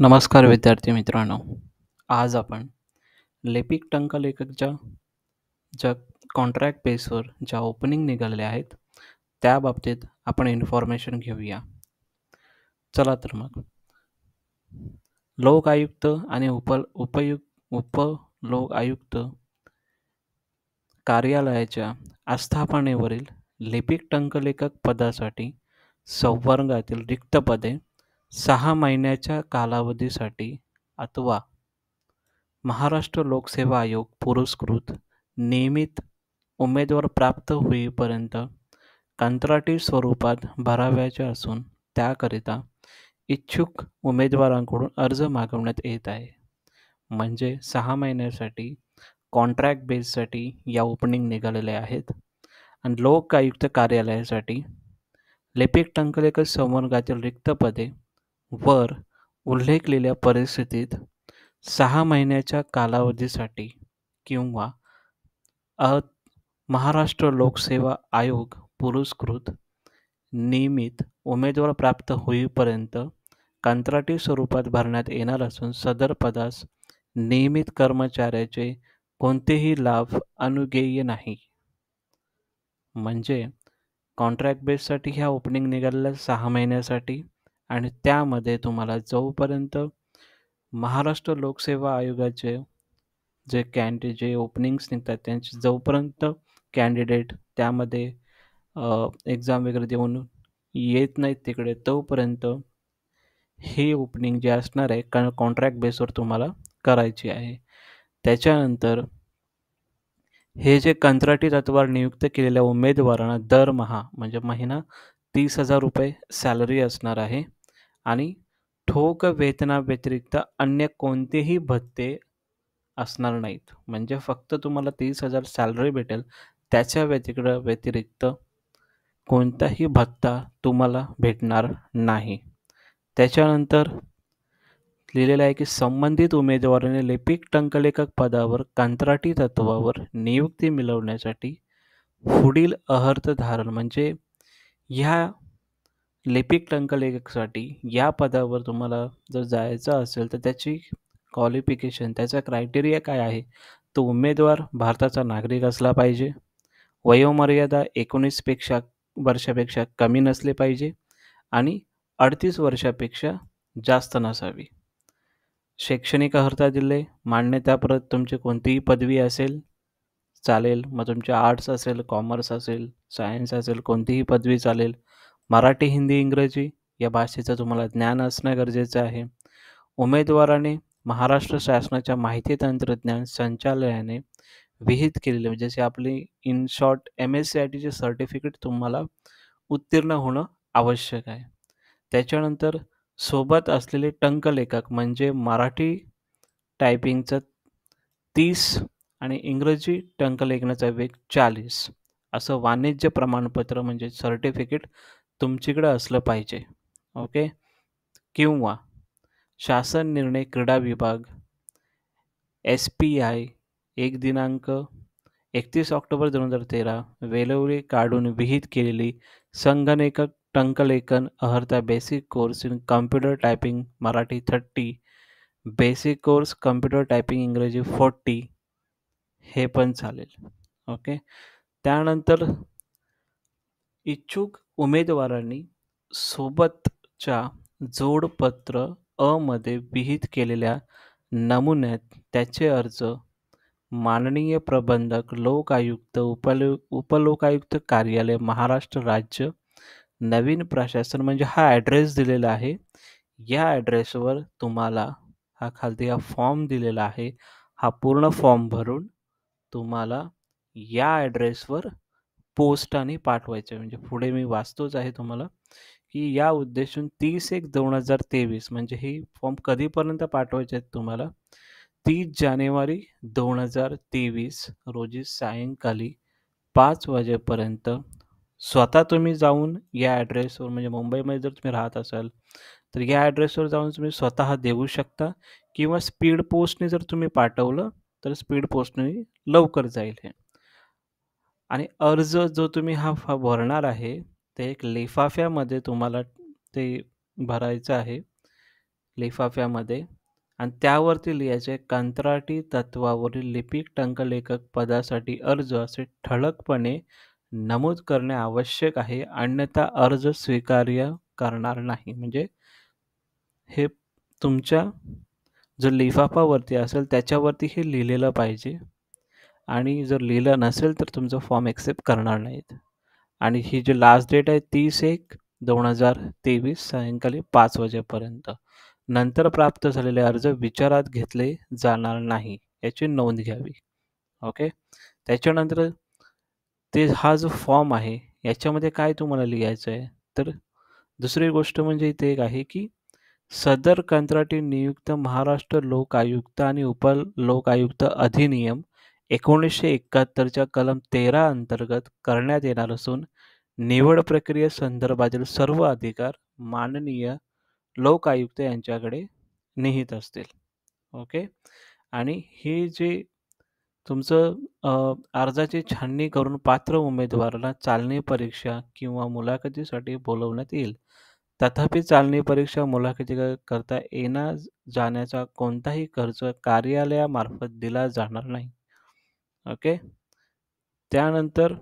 नमस्कार विद्यार्थी मित्रांनो आज आपण लेपिक टंकलेखकच्या ज्या कॉन्ट्रॅक्ट बेसवर ज्या ओपनिंग निघालेल्या आहेत त्या बाबतीत आपण इन्फॉर्मेशन घेऊया चला तर मग लोक आयुक्त आणि उप उपयुक्त उप लोक आयुक्त कार्यालयाच्या आस्थापनेवरील लिपिक टंकलेखक पदासाठी संवर्गातील रिक्त पदे सहा महिन्याच्या कालावधीसाठी अथवा महाराष्ट्र लोकसेवा आयोग पुरस्कृत नियमित उमेदवार प्राप्त होईपर्यंत कंत्राटी स्वरूपात भराव्याच्या असून त्याकरिता इच्छुक उमेदवारांकडून अर्ज मागवण्यात येत आहे म्हणजे सहा महिन्यासाठी कॉन्ट्रॅक्ट बेससाठी या ओपनिंग निघालेल्या आहेत आणि लोक आयुक्त कार्यालयासाठी लिपिक टंकलेकर संवर्गातील रिक्त पदे वर उल्लेखलेल्या परिस्थितीत सहा महिन्याच्या कालावधीसाठी किंवा अ महाराष्ट्र लोकसेवा आयोग पुरस्कृत नियमित उमेदवार प्राप्त होईपर्यंत कंत्राटी स्वरूपात भरण्यात येणार असून सदर पदास नियमित कर्मचाऱ्याचे कोणतेही लाभ अनुगेय नाही म्हणजे कॉन्ट्रॅक्ट बेससाठी ह्या ओपनिंग निघालेल्या सहा महिन्यासाठी आणि त्यामध्ये तुम्हाला जोपर्यंत महाराष्ट्र लोकसेवा आयोगाचे जे कॅन्डि जे ओपनिंग्स निघतात त्यांचे जोपर्यंत कॅन्डिडेट त्यामध्ये एक्झाम वगैरे देऊन येत नाहीत तिकडे तोपर्यंत ही ओपनिंग जे असणार आहे कारण कॉन्ट्रॅक्ट बेसवर तुम्हाला करायची आहे त्याच्यानंतर हे जे कंत्राटी तत्वावर नियुक्त केलेल्या उमेदवारांना दरमहा म्हणजे महिना तीस हजार रुपये सॅलरी असणार आहे आणि ठोक वेतनाव्यतिरिक्त अन्य कोणतेही भत्ते असणार नाहीत म्हणजे फक्त तुम्हाला तीस हजार सॅलरी भेटेल त्याच्या व्यतिरिक्त व्यतिरिक्त कोणताही भत्ता तुम्हाला भेटणार नाही त्याच्यानंतर लिहिलेलं आहे की संबंधित उमेदवाराने लिपिक टंकलेखक पदावर कंत्राटी तत्वावर नियुक्ती मिळवण्यासाठी पुढील अहर्त धारण म्हणजे ह्या लिपिक टंकलेखकसाठी या पदावर तुम्हाला जर जायचं असेल तर त्याची क्वालिफिकेशन त्याचा क्रायटेरिया काय आहे तो उमेदवार भारताचा नागरिक असला पाहिजे वयोमर्यादा एकोणीसपेक्षा वर्षापेक्षा कमी नसले पाहिजे आणि अडतीस वर्षापेक्षा जास्त नसावी शैक्षणिक अर्हता दिले मान्यताप्रत तुमची कोणतीही पदवी असेल चालेल मग तुमचे आर्ट्स असेल कॉमर्स असेल सायन्स असेल कोणतीही पदवी चालेल मराठी हिंदी इंग्रजी या भाषेचं तुम्हाला ज्ञान असणं गरजेचं आहे उमेदवाराने महाराष्ट्र शासनाच्या माहिती तंत्रज्ञान संचालयाने विहित केलेले म्हणजे जसे आपली in short M S C I T certificate तुम्हाला उत्तीर्ण होणं आवश्यक आहे त्याच्यानंतर सोबत असलेले टंकलेखक म्हणजे मराठी टायपिंगचं तीस आणि इंग्रजी टंकलेखनाचा वेग चाळीस असं वाणिज्य प्रमाणपत्र म्हणजे सर्टिफिकेट तुमच्याकडं असलं पाहिजे ओके किंवा शासन निर्णय क्रीडा विभाग एस पी आय एक दिनांक एकतीस ऑक्टोबर दोन हजार तेरा वेलोरी काढून विहित केलेली संगणक टंकलेखन अहर्ता basic course in computer typing Marathi thirty basic course computer typing इंग्रजी फोर्टी हे पण चालेल ओके त्यानंतर इच्छुक उमेदवारांनी सोबतच्या जोडपत्र अमध्ये विहित केलेल्या नमुन्यात त्याचे अर्ज माननीय प्रबंधक लोकायुक्त उपलो उपलोकायुक्त कार्यालय महाराष्ट्र राज्य नवीन प्रशासन म्हणजे हा ॲड्रेस दिलेला आहे या ॲड्रेसवर तुम्हाला हा खाली हा फॉर्म दिलेला आहे हा पूर्ण फॉर्म भरून तुम्हाला या ॲड्रेसवर पोस्टाने पाठवायचे म्हणजे पुढे मी वाचतोच आहे तुम्हाला की या उद्देशून तीस एक दोन हजार तेवीस म्हणजे ही फॉर्म कधीपर्यंत पाठवायचे आहेत तुम्हाला तीस जानेवारी दोन हजार तेवीस रोजी सायंकाळी पाच वाजेपर्यंत स्वतः तुम्ही जाऊन या ॲड्रेसवर म्हणजे मुंबईमध्ये जर तुम्ही राहत असाल तर या ॲड्रेसवर जाऊन तुम्ही स्वतः देऊ शकता किंवा स्पीड पोस्टने जर तुम्ही पाठवलं तर स्पीड पोस्टने लवकर जाईल हे आणि अर्ज जो तुम्ही हा फ भरणार आहे ते एक लिफाफ्यामध्ये तुम्हाला ते भरायचं आहे लिफाफ्यामध्ये आणि त्यावरती लिहायचे कंत्राटी तत्वावरील लिपिक टंकलेखक पदासाठी अर्ज असे ठळकपणे नमूद करणे आवश्यक आहे अन्यथा अर्ज स्वीकार्य करणार नाही म्हणजे हे तुमच्या जो लिफाफावरती असेल त्याच्यावरती हे लिहिलेलं पाहिजे आणि जर लिहिलं नसेल तर तुमचं फॉर्म एक्सेप्ट करणार नाहीत आणि ही जी लास्ट डेट आहे तीस एक दोन हजार तेवीस सायंकाळी पाच वाजेपर्यंत नंतर प्राप्त झालेले अर्ज विचारात घेतले जाणार नाही याची नोंद घ्यावी ओके त्याच्यानंतर ते हा जो फॉर्म आहे याच्यामध्ये काय तुम्हाला लिहायचं आहे तर दुसरी गोष्ट म्हणजे इथे एक आहे की सदर कंत्राटी नियुक्त महाराष्ट्र लोक आयुक्त आणि उप लोक आयुक्त अधिनियम एकोणीसशे एकाहत्तरच्या कलम तेरा अंतर्गत करण्यात येणार असून निवड संदर्भातील सर्व अधिकार माननीय लोक आयुक्त यांच्याकडे निहित असतील ओके आणि हे जे तुमचं अर्जाची छाननी करून पात्र उमेदवाराला चालणी परीक्षा किंवा मुलाखतीसाठी बोलवण्यात येईल तथापि चालणी परीक्षा मुलाखती करता येण्या जाण्याचा कोणताही खर्च कार्यालयामार्फत दिला जाणार नाही ओके त्यानंतर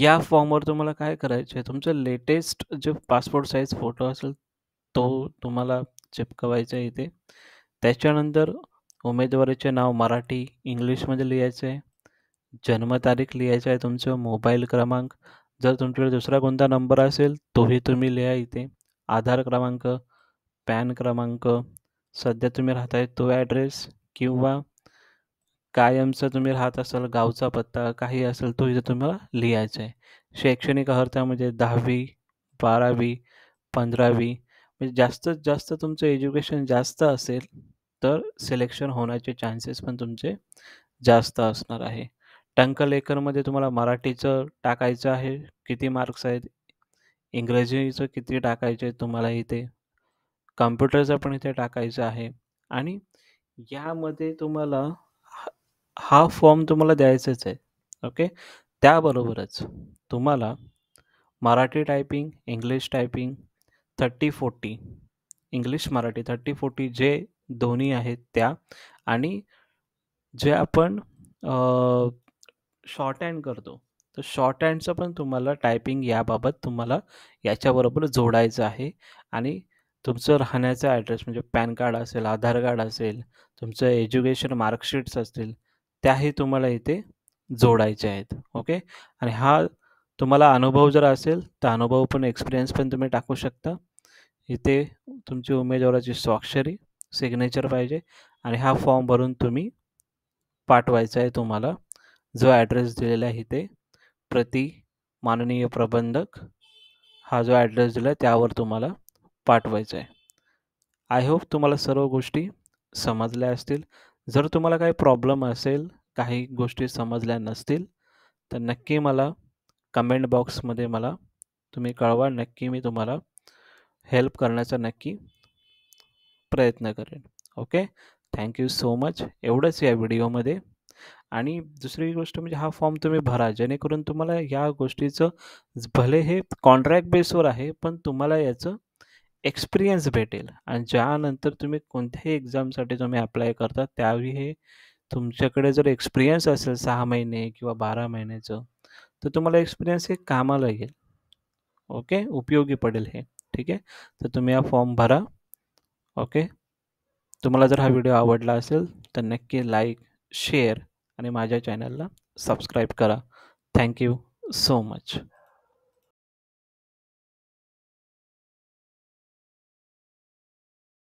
या फॉर्मवर तुम्हाला काय करायचे आहे तुमचं लेटेस्ट जो पासपोर्ट साईज फोटो असेल तो तुम्हाला चिपकवायचा आहे इथे त्याच्यानंतर उमेदवाराचे नाव मराठी इंग्लिशमध्ये लिहायचं आहे जन्मतारीख लिहायचं आहे तुमचं मोबाईल क्रमांक जर तुमच्याकडे दुसरा कोणता नंबर असेल तोही तुम्ही लिहा इथे आधार क्रमांक पॅन क्रमांक सध्या तुम्ही राहताय तो ॲड्रेस किंवा कायमचा तुम्ही राहत असाल गावचा पत्ता काही असेल तो इथे तुम्हाला लिहायचा आहे शैक्षणिक अर्हता म्हणजे दहावी बारावी पंधरावी म्हणजे जास्तीत जास्त तुमचं एज्युकेशन जास्त असेल तर सिलेक्शन होण्याचे चान्सेस पण तुमचे जास्त असणार आहे टंकलेखनमध्ये तुम्हाला मराठीचं टाकायचं आहे किती मार्क्स आहेत इंग्रजीचं किती टाकायचं आहे तुम्हाला इथे कम्प्युटरचं पण इथे टाकायचं आहे आणि यामध्ये तुम्हाला हा फॉर्म तुम्हाला द्यायचाच आहे ओके त्याबरोबरच तुम्हाला Marathi typing English typing thirty forty English Marathi thirty forty जे दोन्ही आहेत त्या आणि जे आपण शॉर्ट हँड करतो तर शॉर्ट हँडचं पण तुम्हाला टायपिंग याबाबत तुम्हाला याच्याबरोबर जोडायचं आहे आणि तुमचं राहण्याचा ॲड्रेस म्हणजे पॅन कार्ड असेल आधार कार्ड असेल तुमचं एज्युकेशन मार्कशीट्स असतील त्याही तुम्हाला इथे जोडायचे आहेत ओके आणि हा तुम्हाला अनुभव जर असेल तर अनुभव पण एक्सपिरियन्स पण तुम्ही टाकू शकता इथे तुमची उमेदवाराची स्वाक्षरी सिग्नेचर पाहिजे आणि हा फॉर्म भरून तुम्ही पाठवायचा आहे तुम्हाला जो ॲड्रेस दिलेला आहे इथे प्रति माननीय प्रबंधक हा जो ॲड्रेस दिला आहे त्यावर तुम्हाला पाठवायचा आहे आय होप तुम्हाला सर्व गोष्टी समजल्या असतील जर तुम्हाला काही प्रॉब्लेम असेल काही गोष्टी समजल्या नसतील तर नक्की मला कमेंट बॉक्समध्ये मला तुम्ही कळवा नक्की मी तुम्हाला हेल्प करण्याचा नक्की प्रयत्न करेन ओके थँक्यू सो मच एवढंच या व्हिडिओमध्ये आणि दुसरी गोष्ट म्हणजे हा फॉर्म तुम्ही भरा जेणेकरून तुम्हाला या गोष्टीचं भले हे कॉन्ट्रॅक्ट बेसवर आहे पण तुम्हाला याचं एक्सपिरियन्स भेटेल आणि ज्यानंतर तुम्ही कोणत्याही एक्झामसाठी तुम्ही अप्लाय करता त्यावेळी हे तुमच्याकडे जर एक्सपिरियन्स असेल सहा महिने किंवा बारा महिन्याचं तर तुम्हाला एक्सपिरियन्स हे कामाला येईल ओके उपयोगी पडेल हे ठीक आहे तर तुम्ही हा फॉर्म भरा ओके तुम्हाला जर हा व्हिडिओ हो. आवडला असेल तर नक्की लाईक शेअर आणि माझ्या चॅनलला सबस्क्राईब करा थँक्यू सो मच